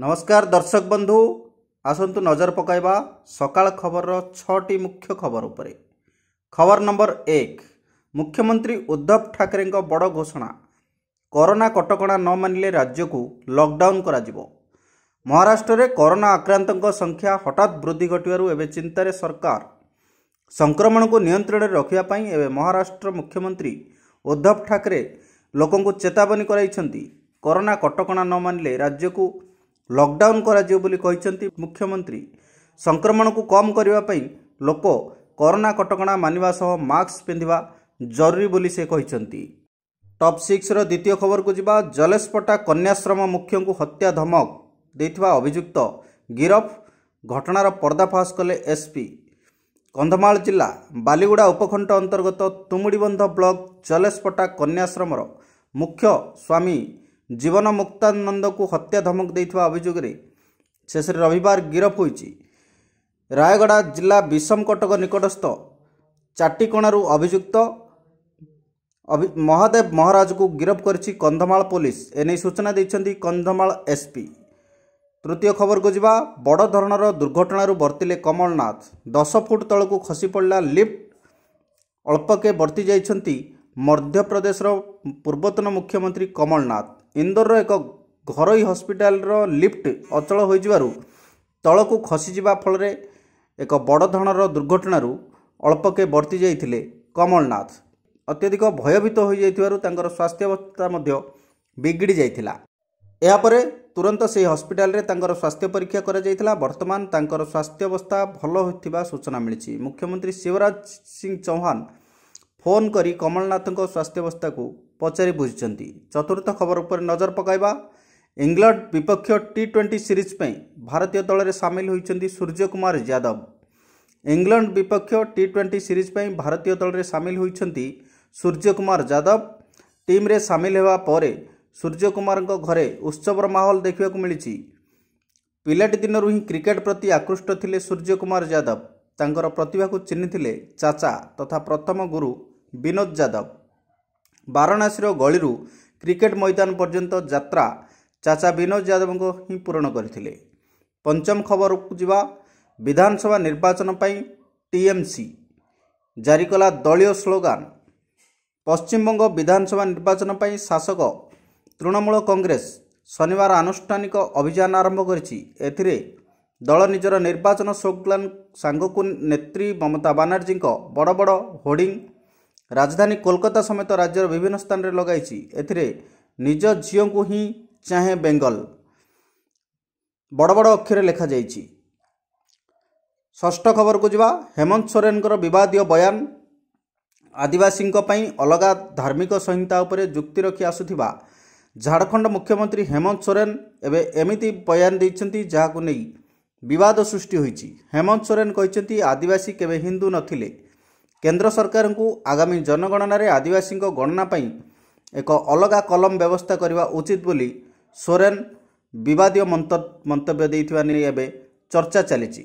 ନମସ୍କାର ଦର୍ଶକ ବନ୍ଧୁ ଆସନ୍ତୁ ନଜର ପକାଇବା ସକାଳ ଖବରର ଛଅଟି ମୁଖ୍ୟ ଖବର ଉପରେ ଖବର ନମ୍ବର ଏକ ମୁଖ୍ୟମନ୍ତ୍ରୀ ଉଦ୍ଧବ ଠାକରେଙ୍କ ବଡ଼ ଘୋଷଣା କରୋନା କଟକଣା ନ ମାନିଲେ ରାଜ୍ୟକୁ ଲକଡାଉନ୍ କରାଯିବ ମହାରାଷ୍ଟ୍ରରେ କରୋନା ଆକ୍ରାନ୍ତଙ୍କ ସଂଖ୍ୟା ହଠାତ୍ ବୃଦ୍ଧି ଘଟିବାରୁ ଏବେ ଚିନ୍ତାରେ ସରକାର ସଂକ୍ରମଣକୁ ନିୟନ୍ତ୍ରଣରେ ରଖିବା ପାଇଁ ଏବେ ମହାରାଷ୍ଟ୍ର ମୁଖ୍ୟମନ୍ତ୍ରୀ ଉଦ୍ଧବ ଠାକରେ ଲୋକଙ୍କୁ ଚେତାବନୀ କରାଇଛନ୍ତି କରୋନା କଟକଣା ନ ମାନିଲେ ରାଜ୍ୟକୁ ଲକ୍ଡାଉନ୍ କରାଯିବ ବୋଲି କହିଛନ୍ତି ମୁଖ୍ୟମନ୍ତ୍ରୀ ସଂକ୍ରମଣକୁ କମ୍ କରିବା ପାଇଁ ଲୋକ କରୋନା କଟକଣା ମାନିବା ସହ ମାସ୍କ ପିନ୍ଧିବା ଜରୁରୀ ବୋଲି ସେ କହିଛନ୍ତି ଟପ୍ ସିକ୍ସର ଦ୍ୱିତୀୟ ଖବରକୁ ଯିବା ଜଲେସପଟା କନ୍ୟାଶ୍ରମ ମୁଖ୍ୟଙ୍କୁ ହତ୍ୟା ଧମକ ଦେଇଥିବା ଅଭିଯୁକ୍ତ ଗିରଫ ଘଟଣାର ପର୍ଦ୍ଦାଫାଶ କଲେ ଏସ୍ପି କନ୍ଧମାଳ ଜିଲ୍ଲା ବାଲିଗୁଡ଼ା ଉପଖଣ୍ଡ ଅନ୍ତର୍ଗତ ତୁମୁଡ଼ିବନ୍ଧ ବ୍ଲକ ଜଲେସପଟା କନ୍ୟାଶ୍ରମର ମୁଖ୍ୟ ସ୍ୱାମୀ ଜୀବନ ମୁକ୍ତାନନ୍ଦଙ୍କୁ ହତ୍ୟା ଧମକ ଦେଇଥିବା ଅଭିଯୋଗରେ ଶେଷରେ ରବିବାର ଗିରଫ ହୋଇଛି ରାୟଗଡ଼ା ଜିଲ୍ଲା ବିଷମକଟକ ନିକଟସ୍ଥ ଚାଟିକଣାରୁ ଅଭିଯୁକ୍ତ ମହାଦେବ ମହାରାଜକୁ ଗିରଫ କରିଛି କନ୍ଧମାଳ ପୋଲିସ ଏନେଇ ସୂଚନା ଦେଇଛନ୍ତି କନ୍ଧମାଳ ଏସ୍ପି ତୃତୀୟ ଖବରକୁ ଯିବା ବଡ଼ ଧରଣର ଦୁର୍ଘଟଣାରୁ ବର୍ତ୍ତିଲେ କମଳନାଥ ଦଶ ଫୁଟ ତଳକୁ ଖସି ପଡ଼ିଲା ଲିଫ୍ଟ ଅଳ୍ପକେ ବର୍ତ୍ତି ଯାଇଛନ୍ତି ମଧ୍ୟପ୍ରଦେଶର ପୂର୍ବତନ ମୁଖ୍ୟମନ୍ତ୍ରୀ କମଳନାଥ ଇନ୍ଦୋରର ଏକ ଘରୋଇ ହସ୍ପିଟାଲର ଲିଫ୍ଟ ଅଚଳ ହୋଇଯିବାରୁ ତଳକୁ ଖସିଯିବା ଫଳରେ ଏକ ବଡ଼ ଧରଣର ଦୁର୍ଘଟଣାରୁ ଅଳ୍ପକେ ବର୍ତ୍ତି ଯାଇଥିଲେ କମଳନାଥ ଅତ୍ୟଧିକ ଭୟଭୀତ ହୋଇଯାଇଥିବାରୁ ତାଙ୍କର ସ୍ୱାସ୍ଥ୍ୟାବସ୍ଥା ମଧ୍ୟ ବିଗିଡ଼ି ଯାଇଥିଲା ଏହାପରେ ତୁରନ୍ତ ସେହି ହସ୍ପିଟାଲରେ ତାଙ୍କର ସ୍ୱାସ୍ଥ୍ୟ ପରୀକ୍ଷା କରାଯାଇଥିଲା ବର୍ତ୍ତମାନ ତାଙ୍କର ସ୍ୱାସ୍ଥ୍ୟାବସ୍ଥା ଭଲ ହୋଇଥିବା ସୂଚନା ମିଳିଛି ମୁଖ୍ୟମନ୍ତ୍ରୀ ଶିବରାଜ ସିଂ ଚୌହାନ ଫୋନ୍ କରି କମଳନାଥଙ୍କ ସ୍ୱାସ୍ଥ୍ୟାବସ୍ଥାକୁ ପଚାରି ବୁଝିଛନ୍ତି ଚତୁର୍ଥ ଖବର ଉପରେ ନଜର ପକାଇବା ଇଂଲଣ୍ଡ ବିପକ୍ଷ ଟି ଟ୍ୱେଣ୍ଟି ସିରିଜ୍ ପାଇଁ ଭାରତୀୟ ଦଳରେ ସାମିଲ ହୋଇଛନ୍ତି ସୂର୍ଯ୍ୟ କୁମାର ଯାଦବ ଇଂଲଣ୍ଡ ବିପକ୍ଷ ଟି ଟ୍ୱେଣ୍ଟି ସିରିଜ୍ ପାଇଁ ଭାରତୀୟ ଦଳରେ ସାମିଲ ହୋଇଛନ୍ତି ସୂର୍ଯ୍ୟ କୁମାର ଯାଦବ ଟିମ୍ରେ ସାମିଲ ହେବା ପରେ ସୂର୍ଯ୍ୟ କୁମାରଙ୍କ ଘରେ ଉତ୍ସବର ମାହୋଲ ଦେଖିବାକୁ ମିଳିଛି ପିଲାଟି ଦିନରୁ ହିଁ କ୍ରିକେଟ୍ ପ୍ରତି ଆକୃଷ୍ଟ ଥିଲେ ସୂର୍ଯ୍ୟ କୁମାର ଯାଦବ ତାଙ୍କର ପ୍ରତିଭାକୁ ଚିହ୍ନିଥିଲେ ଚାଚା ତଥା ପ୍ରଥମ ଗୁରୁ ବିନୋଦ ଯାଦବ ବାରଣାସୀର ଗଳିରୁ କ୍ରିକେଟ ମଇଦାନ ପର୍ଯ୍ୟନ୍ତ ଯାତ୍ରା ଚାଚା ବିନୋଦ ଯାଦବଙ୍କ ହିଁ ପୂରଣ କରିଥିଲେ ପଞ୍ଚମ ଖବରକୁ ଯିବା ବିଧାନସଭା ନିର୍ବାଚନ ପାଇଁ ଟିଏମ୍ସି ଜାରି କଲା ଦଳୀୟ ସ୍ଲୋଗାନ ପଶ୍ଚିମବଙ୍ଗ ବିଧାନସଭା ନିର୍ବାଚନ ପାଇଁ ଶାସକ ତୃଣମୂଳ କଂଗ୍ରେସ ଶନିବାର ଆନୁଷ୍ଠାନିକ ଅଭିଯାନ ଆରମ୍ଭ କରିଛି ଏଥିରେ ଦଳ ନିଜର ନିର୍ବାଚନ ସ୍ଲୋଗାନ ସାଙ୍ଗକୁ ନେତ୍ରୀ ମମତା ବାନାର୍ଜୀଙ୍କ ବଡ଼ ବଡ଼ ହୋର୍ଡ଼ିଂ ରାଜଧାନୀ କୋଲକାତା ସମେତ ରାଜ୍ୟର ବିଭିନ୍ନ ସ୍ଥାନରେ ଲଗାଇଛି ଏଥିରେ ନିଜ ଝିଅଙ୍କୁ ହିଁ ଚାହେଁ ବେଙ୍ଗଲ ବଡ଼ ବଡ଼ ଅକ୍ଷରେ ଲେଖାଯାଇଛି ଷଷ୍ଠ ଖବରକୁ ଯିବା ହେମନ୍ତ ସୋରେନଙ୍କର ବିବାଦୀୟ ବୟାନ ଆଦିବାସୀଙ୍କ ପାଇଁ ଅଲଗା ଧାର୍ମିକ ସଂହିତା ଉପରେ ଯୁକ୍ତି ରଖି ଆସୁଥିବା ଝାଡ଼ଖଣ୍ଡ ମୁଖ୍ୟମନ୍ତ୍ରୀ ହେମନ୍ତ ସୋରେନ ଏବେ ଏମିତି ବୟାନ ଦେଇଛନ୍ତି ଯାହାକୁ ନେଇ ବିବାଦ ସୃଷ୍ଟି ହୋଇଛି ହେମନ୍ତ ସୋରେନ କହିଛନ୍ତି ଆଦିବାସୀ କେବେ ହିନ୍ଦୁ ନଥିଲେ କେନ୍ଦ୍ର ସରକାରଙ୍କୁ ଆଗାମୀ ଜନଗଣନାରେ ଆଦିବାସୀଙ୍କ ଗଣନା ପାଇଁ ଏକ ଅଲଗା କଲମ ବ୍ୟବସ୍ଥା କରିବା ଉଚିତ ବୋଲି ସୋରେନ୍ ବିବାଦୀୟ ମନ୍ତବ୍ୟ ଦେଇଥିବା ନେଇ ଏବେ ଚର୍ଚ୍ଚା ଚାଲିଛି